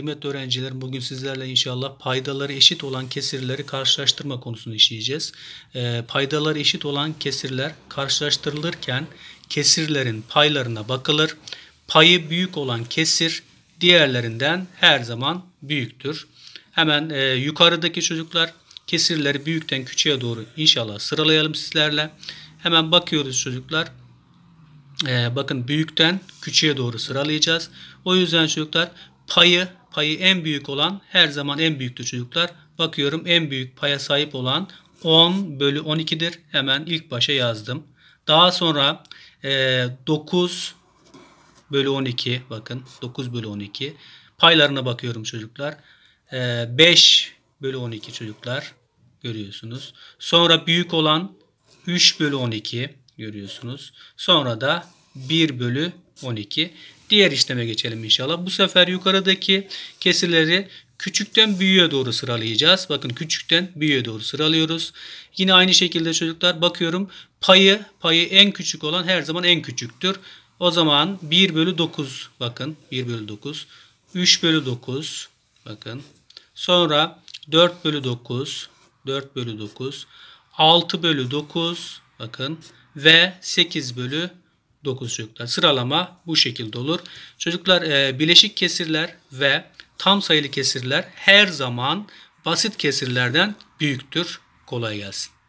Kıymetli öğrencilerim bugün sizlerle inşallah paydaları eşit olan kesirleri karşılaştırma konusunu işleyeceğiz. E, paydaları eşit olan kesirler karşılaştırılırken kesirlerin paylarına bakılır. Payı büyük olan kesir diğerlerinden her zaman büyüktür. Hemen e, yukarıdaki çocuklar kesirleri büyükten küçüğe doğru inşallah sıralayalım sizlerle. Hemen bakıyoruz çocuklar. Ee, bakın büyükten küçüğe doğru sıralayacağız. O yüzden çocuklar payı payı en büyük olan her zaman en büyüktür çocuklar. Bakıyorum en büyük paya sahip olan 10 bölü 12'dir. Hemen ilk başa yazdım. Daha sonra e, 9 bölü 12 bakın 9 bölü 12 paylarına bakıyorum çocuklar. E, 5 bölü 12 çocuklar görüyorsunuz. Sonra büyük olan 3 bölü 12 görüyorsunuz. Sonra da 1 bölü 12. Diğer işleme geçelim inşallah. Bu sefer yukarıdaki kesirleri küçükten büyüğe doğru sıralayacağız. Bakın küçükten büyüğe doğru sıralıyoruz. Yine aynı şekilde çocuklar bakıyorum payı payı en küçük olan her zaman en küçüktür. O zaman 1 bölü 9 bakın 1 bölü 9 3 bölü 9 bakın sonra 4 bölü 9 4 bölü 9 6 bölü 9 bakın ve 8 bölü 9 çocuklar. Sıralama bu şekilde olur. Çocuklar e, bileşik kesirler ve tam sayılı kesirler her zaman basit kesirlerden büyüktür. Kolay gelsin.